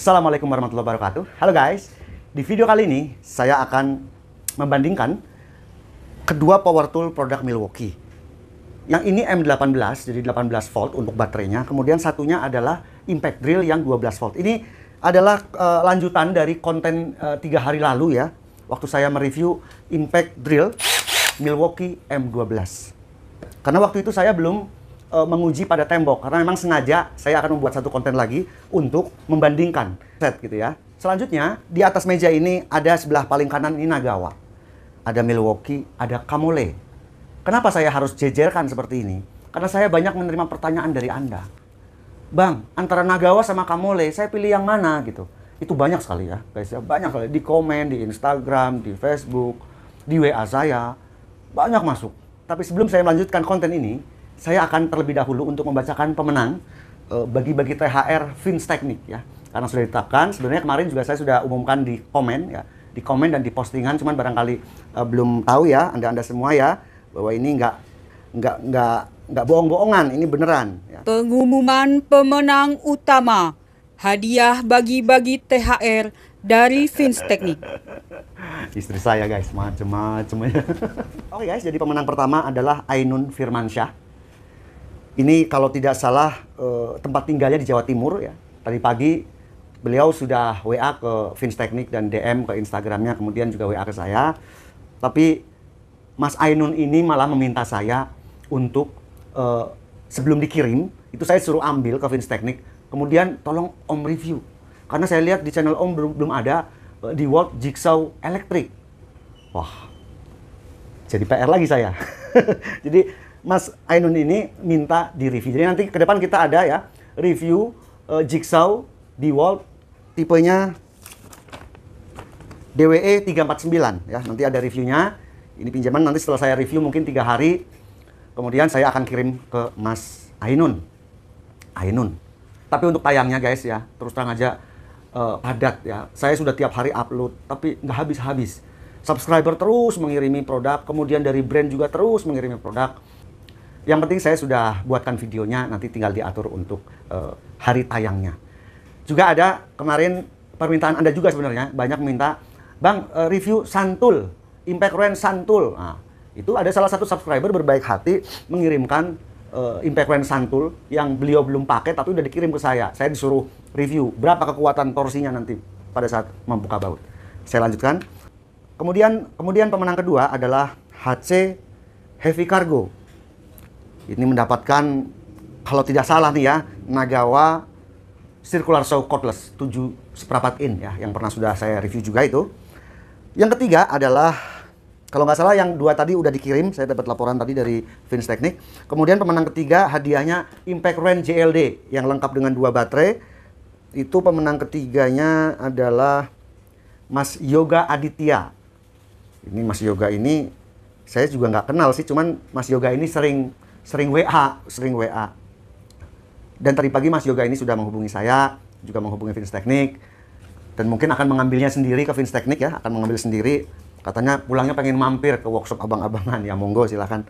Assalamualaikum warahmatullahi wabarakatuh. Halo guys, di video kali ini saya akan membandingkan kedua power tool produk Milwaukee. Yang ini M18, jadi 18 volt untuk baterainya. Kemudian satunya adalah impact drill yang 12 volt. Ini adalah uh, lanjutan dari konten eh, tiga uh, hari lalu ya. Waktu saya mereview impact drill Milwaukee M12. Karena waktu itu saya belum uh, menguji pada tembok karena memang sengaja saya akan membuat satu konten lagi untuk membandingkan set gitu ya. Selanjutnya di atas meja ini ada sebelah paling kanan ini Nagawa, ada Milwaukee, ada Kamole. Kenapa saya harus jejerkan seperti ini? Karena saya banyak menerima pertanyaan dari Anda. Bang, antara Nagawa sama Kamole, saya pilih yang mana gitu. Itu banyak sekali ya, guys ya. Banyak sekali di komen, di Instagram, di Facebook, di WA saya. Banyak masuk. Tapi sebelum saya melanjutkan konten ini, saya akan terlebih dahulu untuk membacakan pemenang eh, bagi-bagi uh, THR Fins Teknik ya. Karena sudah ditetapkan, sebenarnya kemarin juga saya sudah umumkan di komen ya, di komen dan di postingan, cuman barangkali uh, belum tahu ya anda-anda semua ya bahwa ini nggak nggak nggak nggak bohong-bohongan, ini beneran. Ya. Pengumuman pemenang utama hadiah bagi-bagi THR dari Fins Teknik. Istri saya guys, macem-macem Oke okay oh, guys, jadi pemenang pertama adalah Ainun Firmansyah ini kalau tidak salah eh, tempat tinggalnya di Jawa Timur ya. Tadi pagi beliau sudah WA ke Vince Teknik dan DM ke Instagramnya, kemudian juga WA ke saya. Tapi Mas Ainun ini malah meminta saya untuk uh, sebelum dikirim, itu saya suruh ambil ke Vince Teknik, kemudian tolong Om review. Karena saya lihat di channel Om belum, ada uh, di World Jigsaw Electric. Wah, jadi PR lagi saya. jadi Mas Ainun ini minta di review. Jadi nanti ke depan kita ada ya review uh, jigsaw di wall tipenya DWE 349 ya. Nanti ada reviewnya. Ini pinjaman nanti setelah saya review mungkin tiga hari. Kemudian saya akan kirim ke Mas Ainun. Ainun. Tapi untuk tayangnya guys ya, terus terang aja uh, padat ya. Saya sudah tiap hari upload, tapi nggak habis-habis. Subscriber terus mengirimi produk, kemudian dari brand juga terus mengirimi produk. Yang penting saya sudah buatkan videonya, nanti tinggal diatur untuk uh, hari tayangnya. Juga ada kemarin permintaan Anda juga sebenarnya, banyak minta, Bang uh, review Santul, Impact Rain Santul. Nah, itu ada salah satu subscriber berbaik hati mengirimkan uh, Impact Rain Santul yang beliau belum pakai tapi udah dikirim ke saya. Saya disuruh review berapa kekuatan torsinya nanti pada saat membuka baut. Saya lanjutkan. Kemudian kemudian pemenang kedua adalah HC Heavy Cargo ini mendapatkan kalau tidak salah nih ya Nagawa Circular Saw Cordless 7 seperempat in ya yang pernah sudah saya review juga itu. Yang ketiga adalah kalau nggak salah yang dua tadi udah dikirim, saya dapat laporan tadi dari Vince Teknik. Kemudian pemenang ketiga hadiahnya Impact Rain JLD yang lengkap dengan dua baterai. Itu pemenang ketiganya adalah Mas Yoga Aditya. Ini Mas Yoga ini saya juga nggak kenal sih, cuman Mas Yoga ini sering sering WA, sering WA. Dan tadi pagi Mas Yoga ini sudah menghubungi saya, juga menghubungi Vince Teknik, dan mungkin akan mengambilnya sendiri ke Vince Teknik ya, akan mengambil sendiri. Katanya pulangnya pengen mampir ke workshop abang-abangan, ya monggo silahkan.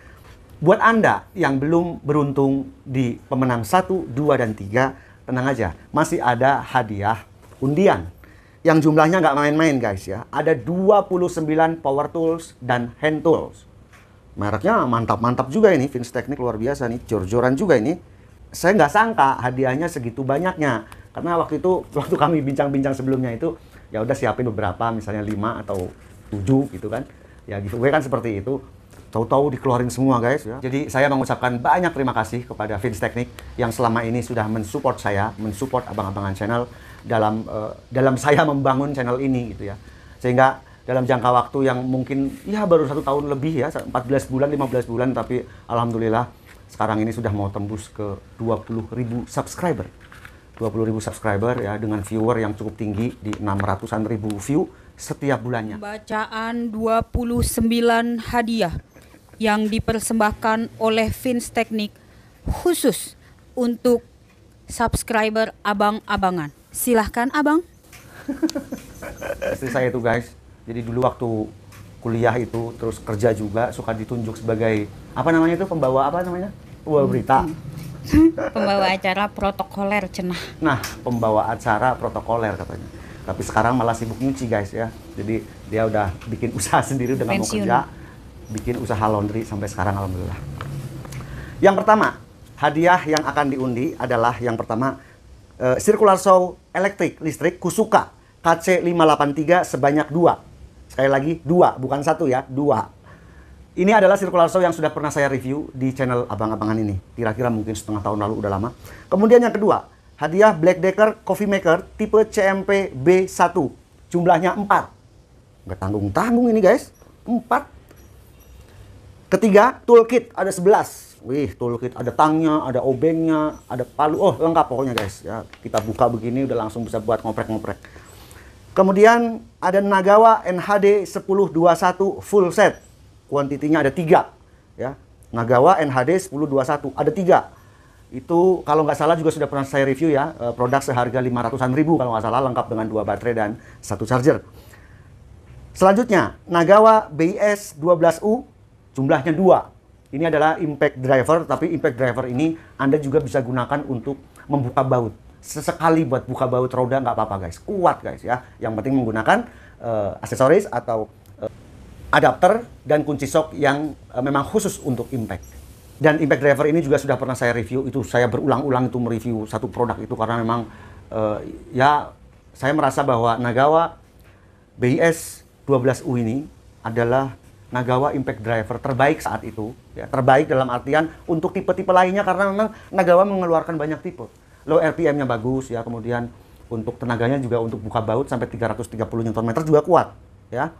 Buat Anda yang belum beruntung di pemenang 1, 2, dan 3, tenang aja, masih ada hadiah undian. Yang jumlahnya nggak main-main guys ya, ada 29 power tools dan hand tools mereknya mantap-mantap juga ini, Vince Teknik luar biasa nih, jor-joran juga ini. Saya nggak sangka hadiahnya segitu banyaknya. Karena waktu itu, waktu kami bincang-bincang sebelumnya itu, ya udah siapin beberapa, misalnya 5 atau 7 gitu kan. Ya gue kan seperti itu. Tahu-tahu dikeluarin semua guys ya. Jadi saya mengucapkan banyak terima kasih kepada Vince Teknik yang selama ini sudah mensupport saya, mensupport abang-abangan channel dalam uh, dalam saya membangun channel ini gitu ya. Sehingga dalam jangka waktu yang mungkin ya baru satu tahun lebih ya 14 bulan 15 bulan tapi alhamdulillah sekarang ini sudah mau tembus ke 20.000 ribu subscriber 20.000 ribu subscriber ya dengan viewer yang cukup tinggi di 600an ribu view setiap bulannya bacaan 29 hadiah yang dipersembahkan oleh Vince Teknik khusus untuk subscriber abang-abangan silahkan abang istri saya itu guys jadi dulu waktu kuliah itu terus kerja juga suka ditunjuk sebagai apa namanya itu pembawa apa namanya? Pembawa berita. Hmm. pembawa acara protokoler cenah. Nah, pembawa acara protokoler katanya. Tapi sekarang malah sibuk nyuci guys ya. Jadi dia udah bikin usaha sendiri udah mau kerja. Bikin usaha laundry sampai sekarang alhamdulillah. Yang pertama, hadiah yang akan diundi adalah yang pertama uh, eh, circular saw elektrik listrik Kusuka KC583 sebanyak dua Sekali lagi, dua, bukan satu ya, dua. Ini adalah circular saw yang sudah pernah saya review di channel abang-abangan ini. Kira-kira mungkin setengah tahun lalu udah lama. Kemudian yang kedua, hadiah Black Decker Coffee Maker tipe CMP B1. Jumlahnya empat. Nggak tanggung-tanggung ini guys. empat. Ketiga, toolkit ada sebelas. Wih, toolkit ada tangnya, ada obengnya, ada palu. Oh, lengkap pokoknya guys. Ya, kita buka begini udah langsung bisa buat ngoprek-ngoprek. Kemudian ada Nagawa NHD 1021 full set. Kuantitinya ada tiga. Ya. Nagawa NHD 1021. Ada tiga. Itu kalau nggak salah juga sudah pernah saya review ya. E, produk seharga 500-an ribu kalau nggak salah. Lengkap dengan dua baterai dan satu charger. Selanjutnya, Nagawa BIS 12U jumlahnya dua. Ini adalah impact driver, tapi impact driver ini Anda juga bisa gunakan untuk membuka baut sesekali buat buka baut roda nggak apa-apa guys kuat guys ya yang penting menggunakan uh, aksesoris atau uh, adapter dan kunci sok yang uh, memang khusus untuk impact dan impact driver ini juga sudah pernah saya review itu saya berulang-ulang itu mereview satu produk itu karena memang uh, ya saya merasa bahwa Nagawa BIS 12U ini adalah Nagawa Impact Driver terbaik saat itu, ya, terbaik dalam artian untuk tipe-tipe lainnya karena memang Nagawa mengeluarkan banyak tipe low RPM-nya bagus ya, kemudian untuk tenaganya juga untuk buka baut sampai 330 Nm juga kuat ya.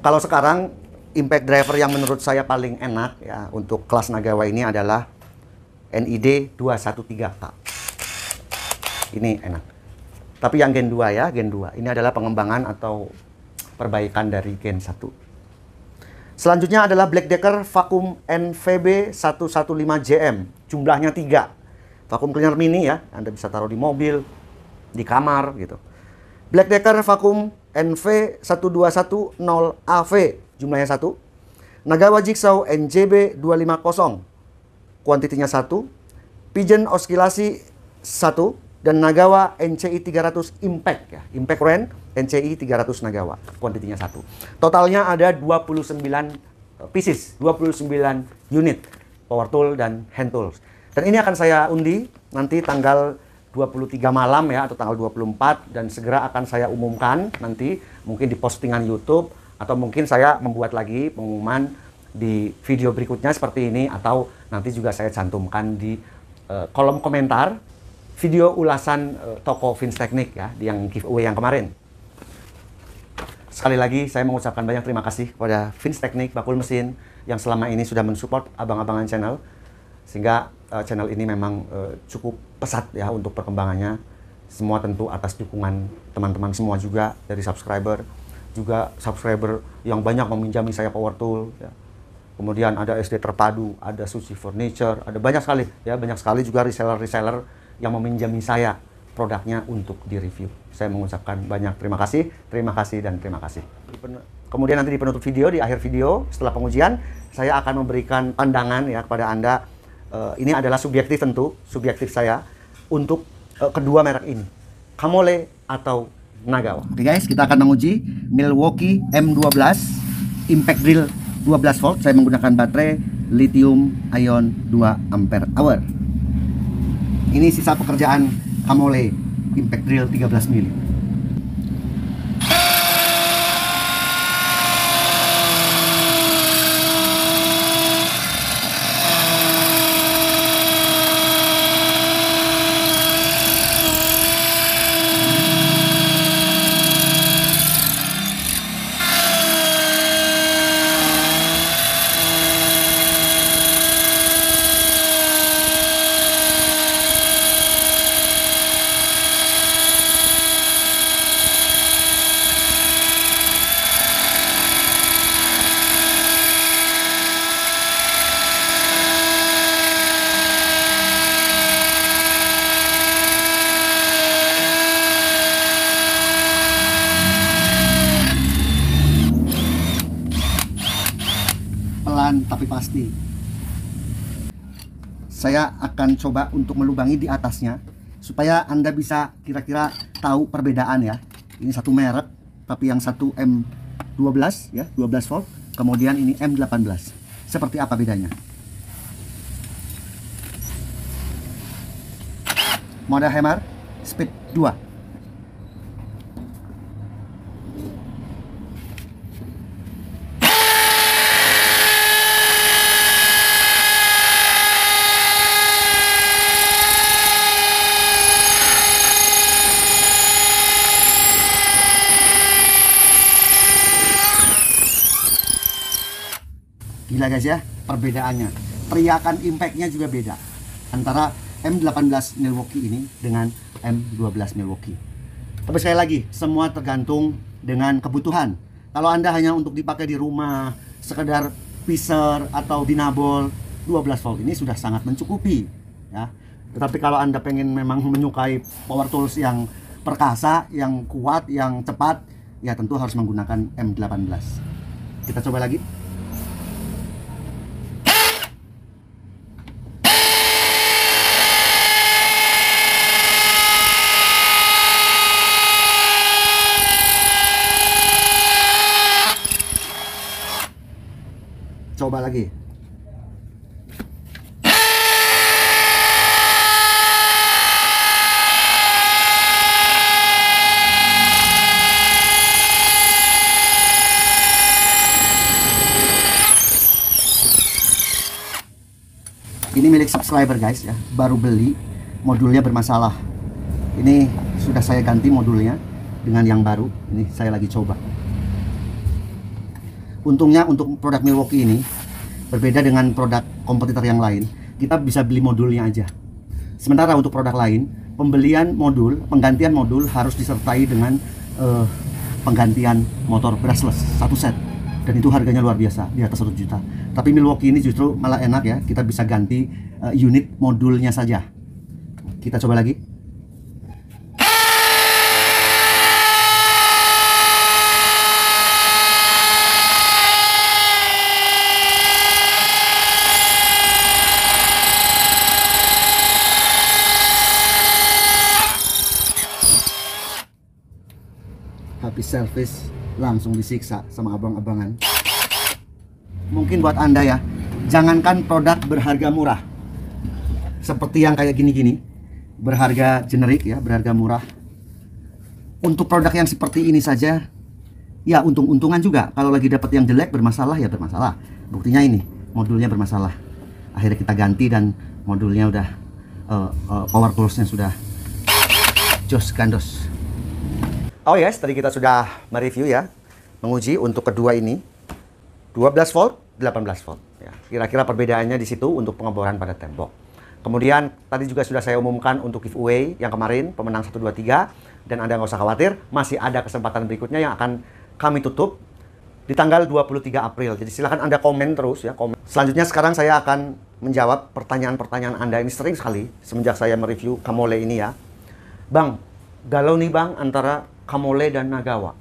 Kalau sekarang impact driver yang menurut saya paling enak ya untuk kelas Nagawa ini adalah NID 213K. Ini enak. Tapi yang Gen 2 ya, Gen 2. Ini adalah pengembangan atau perbaikan dari Gen 1. Selanjutnya adalah Black Decker vakum NVB 115JM. Jumlahnya tiga vakum cleaner mini ya Anda bisa taruh di mobil di kamar gitu Black Decker vakum nv 1210 av jumlahnya satu Nagawa Jigsaw NJB250 kuantitinya satu Pigeon Oskilasi satu dan Nagawa NCI 300 Impact ya, Impact wrench NCI 300 Nagawa, kuantitinya satu. Totalnya ada 29 pieces, 29 unit power tool dan hand tools. Dan ini akan saya undi nanti tanggal 23 malam ya atau tanggal 24 dan segera akan saya umumkan nanti mungkin di postingan YouTube atau mungkin saya membuat lagi pengumuman di video berikutnya seperti ini atau nanti juga saya cantumkan di uh, kolom komentar video ulasan uh, toko Teknik ya yang giveaway yang kemarin. Sekali lagi saya mengucapkan banyak terima kasih kepada Teknik Bakul Mesin yang selama ini sudah mensupport abang-abangan channel sehingga uh, channel ini memang uh, cukup pesat ya untuk perkembangannya. Semua tentu atas dukungan teman-teman semua juga dari subscriber, juga subscriber yang banyak meminjami saya power tool. Ya. Kemudian ada SD terpadu, ada sushi furniture, ada banyak sekali ya banyak sekali juga reseller-reseller yang meminjami saya produknya untuk direview. Saya mengucapkan banyak terima kasih, terima kasih dan terima kasih. Kemudian nanti di penutup video, di akhir video setelah pengujian, saya akan memberikan pandangan ya kepada Anda uh, ini adalah subjektif tentu, subjektif saya untuk uh, kedua merek ini, Kamole atau Nagawa. Oke guys, kita akan menguji Milwaukee M12 Impact Drill 12 volt. Saya menggunakan baterai lithium ion 2 ampere hour. Ini sisa pekerjaan Kamole Impact Drill 13 mili. pelan tapi pasti. Saya akan coba untuk melubangi di atasnya supaya Anda bisa kira-kira tahu perbedaan ya. Ini satu merek, tapi yang satu M12 ya, 12 volt. Kemudian ini M18. Seperti apa bedanya? Mode hammer speed 2 gila guys ya perbedaannya teriakan impactnya juga beda antara M18 Milwaukee ini dengan M12 Milwaukee tapi sekali lagi semua tergantung dengan kebutuhan kalau anda hanya untuk dipakai di rumah sekedar pisser atau dinabol 12 volt ini sudah sangat mencukupi ya tetapi kalau anda pengen memang menyukai power tools yang perkasa yang kuat yang cepat ya tentu harus menggunakan M18 kita coba lagi coba lagi ini milik subscriber guys ya baru beli modulnya bermasalah ini sudah saya ganti modulnya dengan yang baru ini saya lagi coba untungnya untuk produk Milwaukee ini berbeda dengan produk kompetitor yang lain kita bisa beli modulnya aja sementara untuk produk lain pembelian modul penggantian modul harus disertai dengan uh, penggantian motor brushless satu set dan itu harganya luar biasa di atas 1 juta tapi Milwaukee ini justru malah enak ya kita bisa ganti uh, unit modulnya saja kita coba lagi tapi service langsung disiksa sama abang-abangan. Mungkin buat Anda ya, jangankan produk berharga murah. Seperti yang kayak gini-gini, berharga generik ya, berharga murah. Untuk produk yang seperti ini saja, ya untung-untungan juga. Kalau lagi dapat yang jelek bermasalah ya bermasalah. Buktinya ini, modulnya bermasalah. Akhirnya kita ganti dan modulnya udah uh, uh, power close-nya sudah jos gandos. Oh yes, tadi kita sudah mereview ya, menguji untuk kedua ini 12 volt, 18 volt. kira ya. kira-kira perbedaannya di situ untuk pengeboran pada tembok. Kemudian tadi juga sudah saya umumkan untuk giveaway yang kemarin pemenang 123 dan Anda nggak usah khawatir, masih ada kesempatan berikutnya yang akan kami tutup di tanggal 23 April. Jadi silahkan Anda komen terus ya, komen. Selanjutnya sekarang saya akan menjawab pertanyaan-pertanyaan Anda ini sering sekali semenjak saya mereview Kamole ini ya. Bang, galau nih Bang antara Kamole dan Nagawa.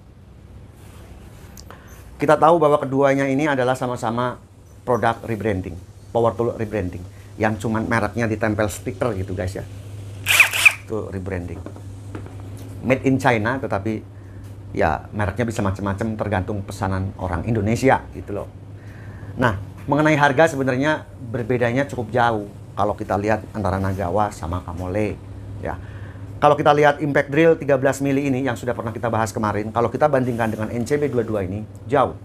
Kita tahu bahwa keduanya ini adalah sama-sama produk rebranding, power tool rebranding yang cuman mereknya ditempel stiker gitu guys ya. Itu rebranding. Made in China tetapi ya mereknya bisa macam-macam tergantung pesanan orang Indonesia gitu loh. Nah, mengenai harga sebenarnya berbedanya cukup jauh kalau kita lihat antara Nagawa sama Kamole ya kalau kita lihat impact drill 13 mili ini yang sudah pernah kita bahas kemarin, kalau kita bandingkan dengan NCB 22 ini, jauh.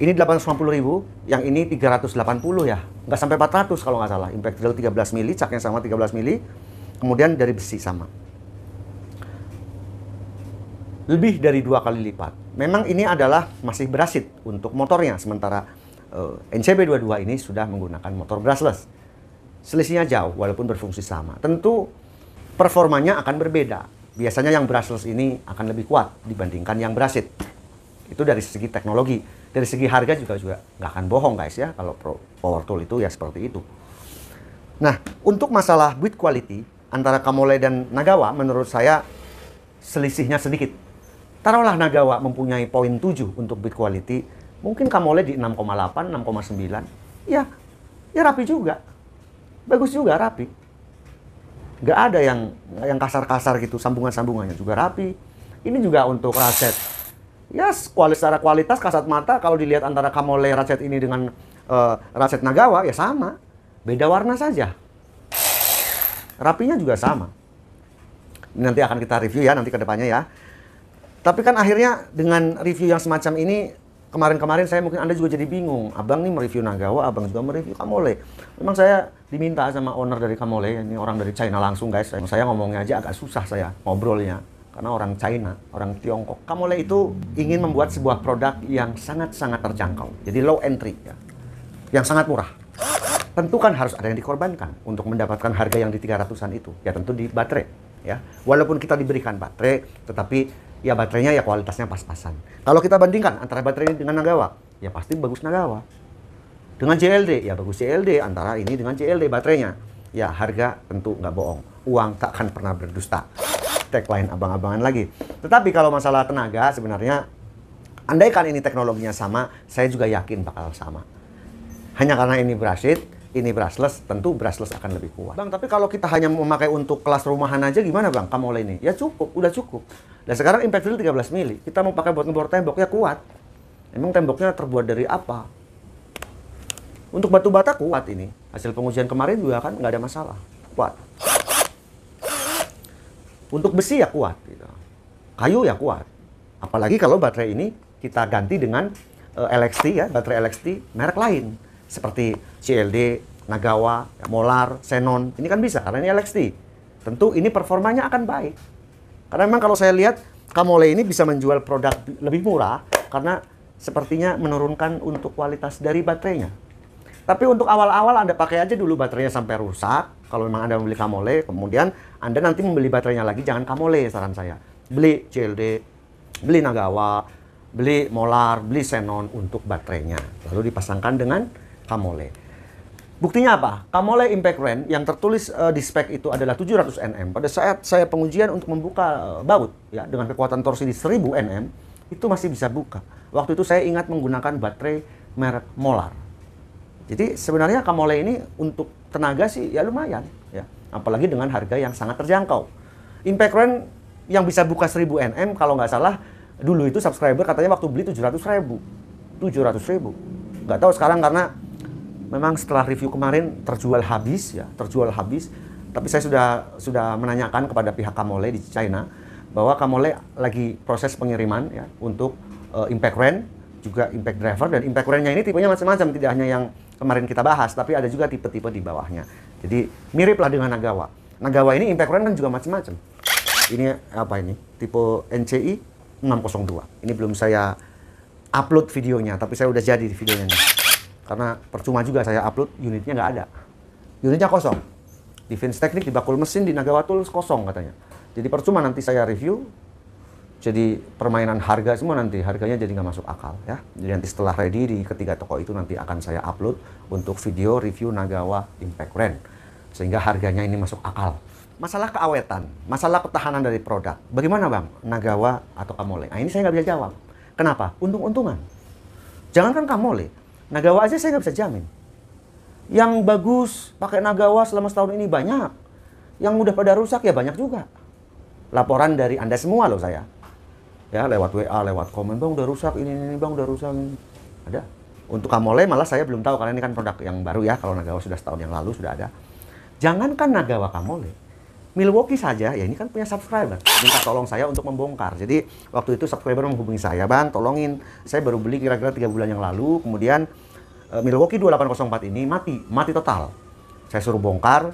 Ini 850 ribu, yang ini 380 ya. Nggak sampai 400 kalau nggak salah. Impact drill 13 mili, caknya sama 13 mili. Kemudian dari besi sama. Lebih dari dua kali lipat. Memang ini adalah masih berasit untuk motornya. Sementara uh, NCB 22 ini sudah menggunakan motor brushless. Selisihnya jauh walaupun berfungsi sama. Tentu performanya akan berbeda. Biasanya yang brushless ini akan lebih kuat dibandingkan yang brushed. Itu dari segi teknologi. Dari segi harga juga juga nggak akan bohong guys ya kalau power tool itu ya seperti itu. Nah, untuk masalah build quality antara Kamole dan Nagawa menurut saya selisihnya sedikit. Taruhlah Nagawa mempunyai poin 7 untuk build quality, mungkin Kamole di 6,8, 6,9. Ya, ya rapi juga. Bagus juga rapi nggak ada yang yang kasar-kasar gitu sambungan-sambungannya juga rapi ini juga untuk raset, ya yes, kualitas secara kualitas kasat mata kalau dilihat antara kamu Kamole raset ini dengan uh, eh, Ratchet Nagawa ya sama beda warna saja rapinya juga sama nanti akan kita review ya nanti kedepannya ya tapi kan akhirnya dengan review yang semacam ini kemarin-kemarin saya mungkin Anda juga jadi bingung. Abang nih mereview Nagawa, Abang juga mereview Kamole. Memang saya diminta sama owner dari Kamole, ini orang dari China langsung guys. Saya ngomongnya aja agak susah saya ngobrolnya. Karena orang China, orang Tiongkok. Kamole itu ingin membuat sebuah produk yang sangat-sangat terjangkau. Jadi low entry ya. Yang sangat murah. Tentu kan harus ada yang dikorbankan untuk mendapatkan harga yang di 300-an itu. Ya tentu di baterai ya. Walaupun kita diberikan baterai, tetapi ya baterainya ya kualitasnya pas-pasan. Kalau kita bandingkan antara baterai ini dengan Nagawa, ya pasti bagus Nagawa. Dengan JLD, ya bagus JLD. Antara ini dengan JLD baterainya, ya harga tentu nggak bohong. Uang tak akan pernah berdusta. Tagline abang-abangan lagi. Tetapi kalau masalah tenaga, sebenarnya andaikan ini teknologinya sama, saya juga yakin bakal sama. Hanya karena ini berhasil, ini brushless, tentu brushless akan lebih kuat. Bang, tapi kalau kita hanya memakai untuk kelas rumahan aja gimana Bang Kamu oleh ini? Ya cukup, udah cukup. Dan sekarang impact field 13 mili, kita mau pakai buat ngebor tembok, ya kuat. Emang temboknya terbuat dari apa? Untuk batu bata kuat ini. Hasil pengujian kemarin juga kan nggak ada masalah. Kuat. Untuk besi ya kuat. Gitu. Kayu ya kuat. Apalagi kalau baterai ini kita ganti dengan uh, eh, LXT ya, baterai LXT merek lain seperti CLD, Nagawa, Molar, Senon. Ini kan bisa karena ini LXT. Tentu ini performanya akan baik. Karena memang kalau saya lihat Kamole ini bisa menjual produk lebih murah karena sepertinya menurunkan untuk kualitas dari baterainya. Tapi untuk awal-awal Anda pakai aja dulu baterainya sampai rusak. Kalau memang Anda membeli Kamole, kemudian Anda nanti membeli baterainya lagi jangan Kamole saran saya. Beli CLD, beli Nagawa, beli Molar, beli Senon untuk baterainya. Lalu dipasangkan dengan Kamole. Buktinya apa? Kamole Impact Rent yang tertulis uh, di spek itu adalah 700 Nm. Pada saat saya pengujian untuk membuka uh, baut ya dengan kekuatan torsi di 1000 Nm itu masih bisa buka. Waktu itu saya ingat menggunakan baterai merek Molar. Jadi sebenarnya Kamole ini untuk tenaga sih ya lumayan ya. Apalagi dengan harga yang sangat terjangkau. Impact Rent yang bisa buka 1000 Nm kalau nggak salah dulu itu subscriber katanya waktu beli 700 ribu. 700 ribu. Nggak tahu sekarang karena memang setelah review kemarin terjual habis ya, terjual habis. Tapi saya sudah sudah menanyakan kepada pihak Kamole di China bahwa Kamole lagi proses pengiriman ya untuk uh, impact rent juga impact driver dan impact rentnya ini tipenya macam-macam tidak hanya yang kemarin kita bahas tapi ada juga tipe-tipe di bawahnya. Jadi miriplah dengan Nagawa. Nagawa ini impact rent kan juga macam-macam. Ini apa ini? Tipe NCI 602. Ini belum saya upload videonya tapi saya udah jadi videonya nih. Karena percuma juga saya upload unitnya nggak ada. Unitnya kosong. Di Vince Teknik, di Bakul Mesin, di Nagawa Nagawatul kosong katanya. Jadi percuma nanti saya review, jadi permainan harga semua nanti harganya jadi nggak masuk akal ya jadi iya. nanti setelah ready di ketiga toko itu nanti akan saya upload untuk video review Nagawa Impact Brand sehingga harganya ini masuk akal masalah keawetan masalah ketahanan dari produk bagaimana bang Nagawa atau Kamole nah ini saya nggak bisa jawab kenapa untung-untungan jangankan Kamole Nagawa aja saya nggak bisa jamin. Yang bagus pakai Nagawa selama setahun ini banyak. Yang udah pada rusak ya banyak juga. Laporan dari Anda semua loh saya. Ya lewat WA, lewat komen, bang udah rusak ini, ini, bang udah rusak ini. Ada. Untuk Kamole malah saya belum tahu karena ini kan produk yang baru ya. Kalau Nagawa sudah setahun yang lalu sudah ada. Jangankan Nagawa Kamole, Milwaukee saja ya ini kan punya subscriber minta tolong saya untuk membongkar jadi waktu itu subscriber menghubungi saya bang tolongin saya baru beli kira-kira tiga bulan yang lalu kemudian uh, Milwaukee 2804 ini mati mati total saya suruh bongkar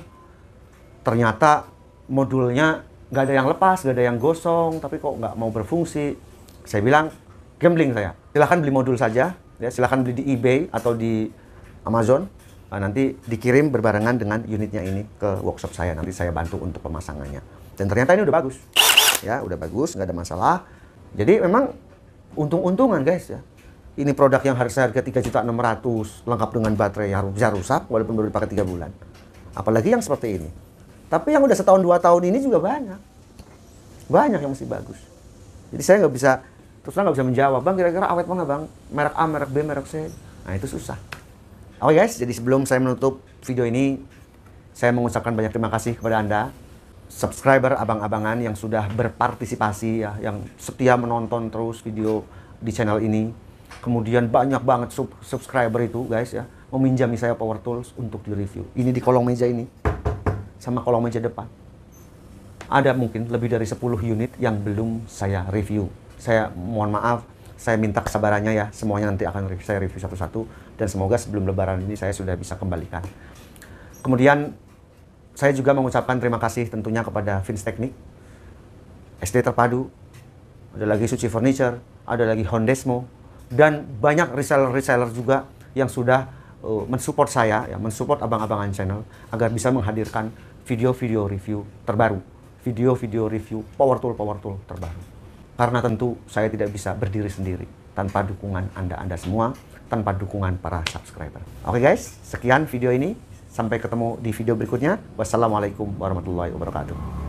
ternyata modulnya nggak ada yang lepas nggak ada yang gosong tapi kok nggak mau berfungsi saya bilang gambling saya silahkan beli modul saja ya silahkan beli di eBay atau di Amazon uh, nanti dikirim berbarengan dengan unitnya ini ke workshop saya. Nanti saya bantu untuk pemasangannya. Dan ternyata ini udah bagus. Ya, udah bagus, nggak ada masalah. Jadi memang untung-untungan guys ya. Ini produk yang harga harga 3 juta 600 lengkap dengan baterai yang bisa rusak walaupun baru dipakai 3 bulan. Apalagi yang seperti ini. Tapi yang udah setahun dua tahun ini juga banyak. Banyak yang masih bagus. Jadi saya nggak bisa terus nggak bisa menjawab bang kira-kira awet mana bang merek A merek B merek C nah itu susah Oke oh, guys, jadi sebelum saya menutup video ini, saya mengucapkan banyak terima kasih kepada Anda, subscriber abang-abangan yang sudah berpartisipasi ya, yang setia menonton terus video di channel ini. Kemudian banyak banget sub subscriber itu guys ya, meminjami saya power tools untuk direview. Ini di kolong meja ini, sama kolong meja depan. Ada mungkin lebih dari 10 unit yang belum saya review. Saya mohon maaf, saya minta kesabarannya ya semuanya nanti akan review, saya review satu-satu dan semoga sebelum lebaran ini saya sudah bisa kembalikan kemudian saya juga mengucapkan terima kasih tentunya kepada Vince Teknik SD Terpadu ada lagi Suci Furniture ada lagi Hondesmo dan banyak reseller-reseller juga yang sudah uh, mensupport saya ya mensupport abang-abangan channel agar bisa menghadirkan video-video review terbaru video-video review power tool power tool terbaru karena tentu saya tidak bisa berdiri sendiri tanpa dukungan Anda-Anda semua, tanpa dukungan para subscriber. Oke okay guys, sekian video ini. Sampai ketemu di video berikutnya. Wassalamualaikum warahmatullahi wabarakatuh.